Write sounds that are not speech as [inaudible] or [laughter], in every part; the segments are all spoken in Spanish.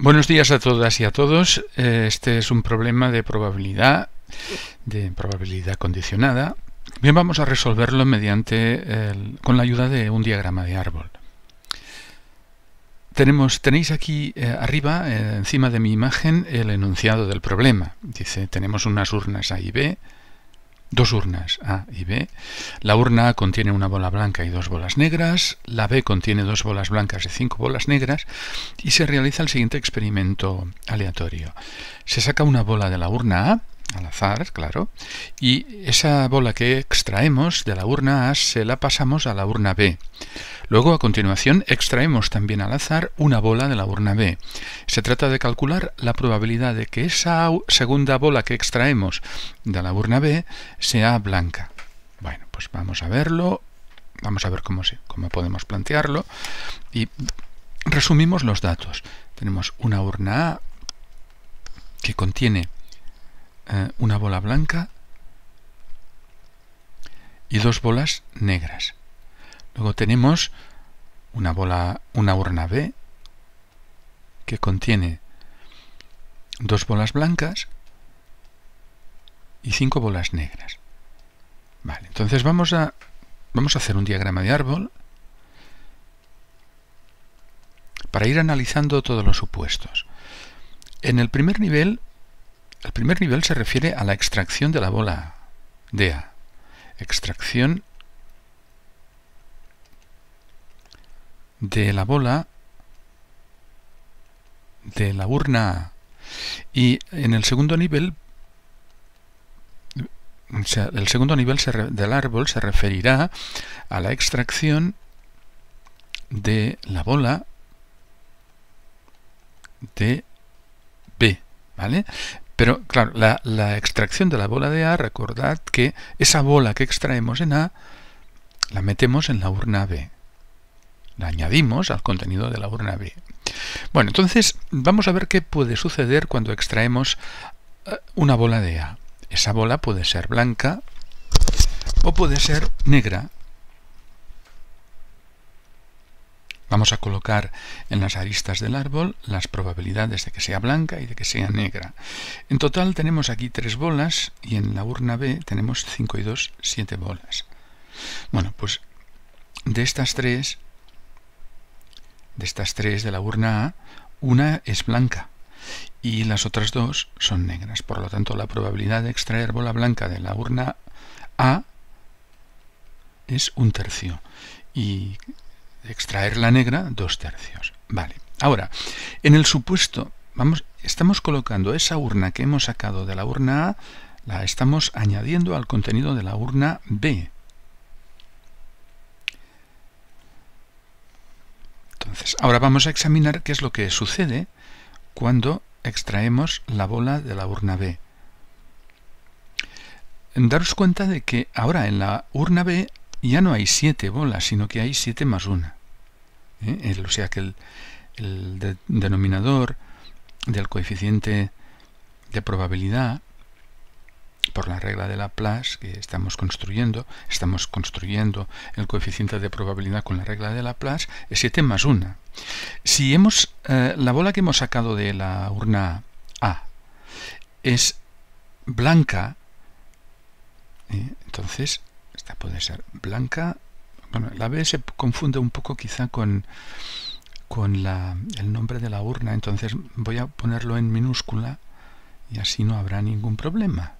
Buenos días a todas y a todos. Eh, este es un problema de probabilidad, de probabilidad condicionada. Bien, vamos a resolverlo mediante con la ayuda de un diagrama de árbol. Tenemos, tenéis aquí eh, arriba, eh, encima de mi imagen, el enunciado del problema. Dice, tenemos unas urnas A y B, dos urnas A y B. La urna A contiene una bola blanca y dos bolas negras, la B contiene dos bolas blancas y cinco bolas negras y se realiza el siguiente experimento aleatorio. Se saca una bola de la urna A, al azar, claro, y esa bola que extraemos de la urna A se la pasamos a la urna B. Luego, a continuación, extraemos también al azar una bola de la urna B. Se trata de calcular la probabilidad de que esa segunda bola que extraemos de la urna B sea blanca. Bueno, pues vamos a verlo, vamos a ver cómo, cómo podemos plantearlo y resumimos los datos. Tenemos una urna A que contiene eh, una bola blanca y dos bolas negras. Luego tenemos una bola, una urna B que contiene dos bolas blancas y cinco bolas negras. entonces vamos a vamos a hacer un diagrama de árbol para ir analizando todos los supuestos. En el primer nivel, el primer nivel se refiere a la extracción de la bola DA. Extracción de la bola de la urna. Y en el segundo nivel, el segundo nivel del árbol se referirá a la extracción de la bola de B, ¿vale? Pero claro, la, la extracción de la bola de A, recordad que esa bola que extraemos en A la metemos en la urna B la añadimos al contenido de la urna B. Bueno, entonces vamos a ver qué puede suceder cuando extraemos eh, una bola de A. Esa bola puede ser blanca o puede ser negra. Vamos a colocar en las aristas del árbol las probabilidades de que sea blanca y de que sea negra. En total tenemos aquí tres bolas y en la urna B tenemos 5 y 2, 7 bolas. Bueno, pues de estas tres de estas tres de la urna A, una es blanca y las otras dos son negras. Por lo tanto, la probabilidad de extraer bola blanca de la urna A es un tercio y extraer la negra dos tercios. Vale. Ahora, en el supuesto, vamos, estamos colocando esa urna que hemos sacado de la urna A, la estamos añadiendo al contenido de la urna B. ahora vamos a examinar qué es lo que sucede cuando extraemos la bola de la urna B. Daros cuenta de que ahora en la urna B ya no hay 7 bolas, sino que hay 7 más 1. ¿eh? O sea que el, denominador del coeficiente de probabilidad por la regla de Laplace que estamos construyendo, estamos construyendo el coeficiente de probabilidad con la regla de Laplace, es 7 más 1. Si hemos, eh, la bola que hemos sacado de la urna A es blanca, ¿eh? entonces esta puede ser blanca, bueno, la B se confunde un poco quizá con con el nombre de la urna, entonces voy a ponerlo en minúscula y así no habrá ningún problema.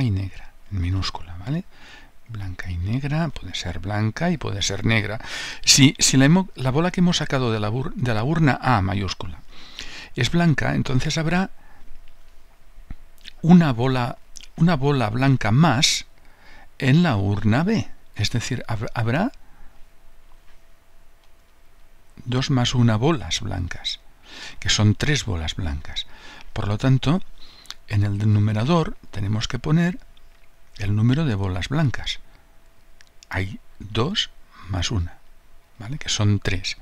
y negra, en minúscula, ¿vale? Blanca y negra, puede ser blanca y puede ser negra. Si, si la, bola que hemos sacado de la, de la urna A mayúscula es blanca, entonces habrá una bola, una bola blanca más en la urna B. Es decir, habrá dos más una bolas blancas, que son tres bolas blancas. Por lo tanto, en el numerador tenemos que poner el número de bolas blancas. Hay dos más una, ¿vale? Que son tres.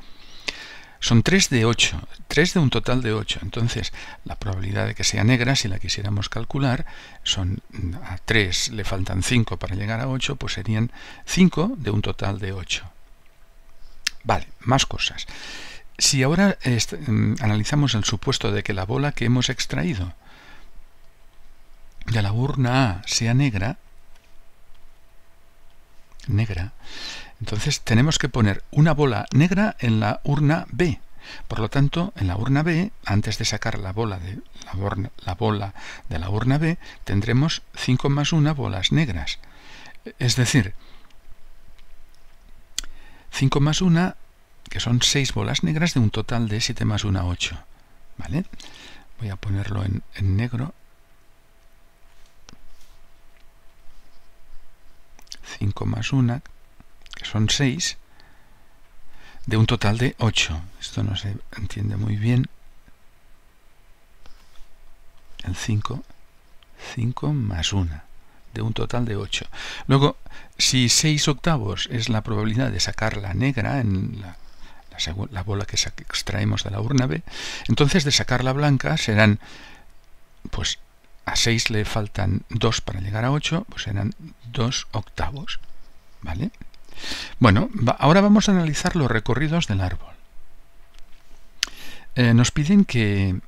Son tres de ocho, tres de un total de ocho. Entonces, la probabilidad de que sea negra, si la quisiéramos calcular, son a tres le faltan cinco para llegar a ocho, pues serían cinco de un total de ocho. Vale, más cosas. Si ahora mm, analizamos el supuesto de que la bola que hemos extraído de la urna A sea negra, negra, entonces tenemos que poner una bola negra en la urna B. Por lo tanto, en la urna B, antes de sacar la bola de la, la bola de la urna B, tendremos 5 más 1 bolas negras. Es decir, 5 más 1, que son 6 bolas negras de un total de 7 más 1, 8. ¿Vale? Voy a ponerlo en negro 5 más 1, que son 6, de un total de 8. Esto no se entiende muy bien. El 5, 5 más 1, de un total de 8. Luego, si 6 octavos es la probabilidad de sacar la negra en la, la bola que extraemos de la urna B, entonces de sacar la blanca serán pues a 6 le faltan 2 para llegar a 8, pues eran 2 octavos. ¿Vale? Bueno, ahora vamos a analizar los recorridos del árbol. Eh, nos piden que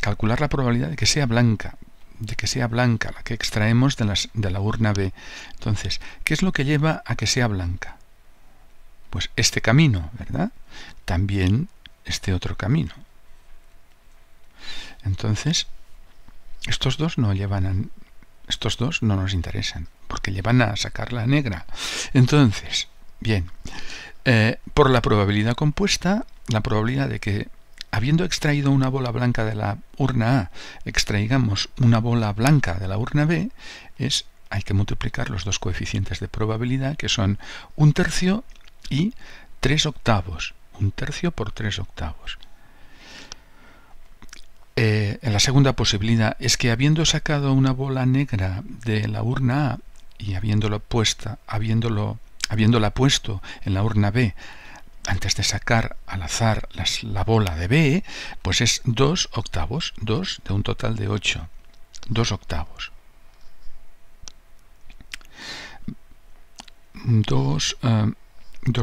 calcular la probabilidad de que sea blanca, de que sea blanca la que extraemos de, las, de la urna B. Entonces, ¿qué es lo que lleva a que sea blanca? Pues este camino, ¿verdad? También este otro camino. Entonces, estos dos no llevan estos dos no nos interesan, porque llevan a sacar la negra. Entonces, bien, eh, por la probabilidad compuesta, la probabilidad de que, habiendo extraído una bola blanca de la urna A, extraigamos una bola blanca de la urna B, es hay que multiplicar los dos coeficientes de probabilidad, que son un tercio y tres octavos. Un tercio por tres octavos. Eh, la segunda posibilidad es que habiendo sacado una bola negra de la urna A y habiéndolo puesta, habiéndolo, habiéndola puesto en la urna B, antes de sacar al azar la bola de B, pues es dos octavos, dos de un total de ocho, dos octavos. dos, eh,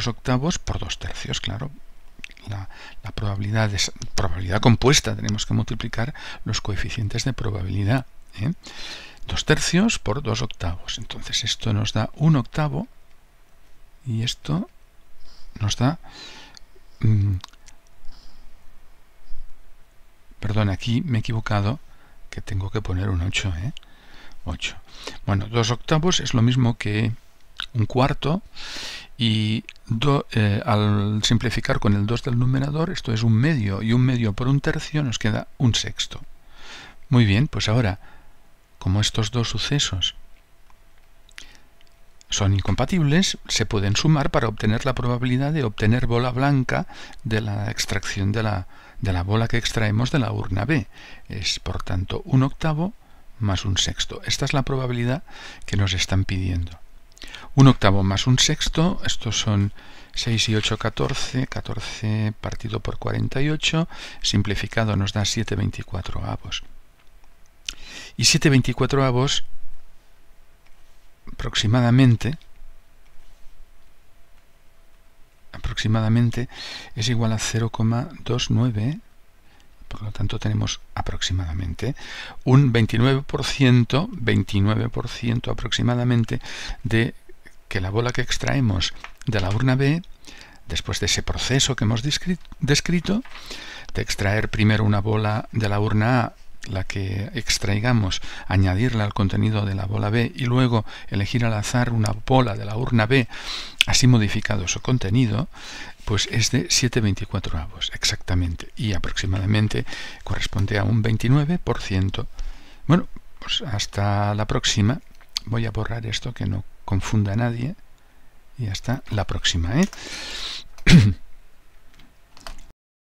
octavos por dos tercios, claro, la, probabilidad, de, probabilidad compuesta, tenemos que multiplicar los coeficientes de probabilidad. ¿eh? Dos tercios por dos octavos. Entonces esto nos da un octavo y esto nos da... Mm, perdón, aquí me he equivocado, que tengo que poner un 8, 8. ¿eh? Bueno, dos octavos es lo mismo que un cuarto y eh, al simplificar con el 2 del numerador, esto es un medio y un medio por un tercio nos queda un sexto. Muy bien, pues ahora, como estos dos sucesos son incompatibles, se pueden sumar para obtener la probabilidad de obtener bola blanca de la extracción de la, de la bola que extraemos de la urna B. Es, por tanto, un octavo más un sexto. Esta es la probabilidad que nos están pidiendo. 1 octavo más un sexto, estos son 6 y 8, 14, 14 partido por 48, simplificado nos da 724 avos. Y 724 24 avos aproximadamente aproximadamente es igual a 0,29 por lo tanto, tenemos aproximadamente un 29%, 29% aproximadamente de que la bola que extraemos de la urna B, después de ese proceso que hemos descrito, de extraer primero una bola de la urna A la que extraigamos, añadirla al contenido de la bola B y luego elegir al azar una bola de la urna B, así modificado su contenido, pues es de 7,24 avos exactamente y aproximadamente corresponde a un 29%. Bueno, pues hasta la próxima. Voy a borrar esto que no confunda a nadie y hasta la próxima. ¿eh? [clears throat]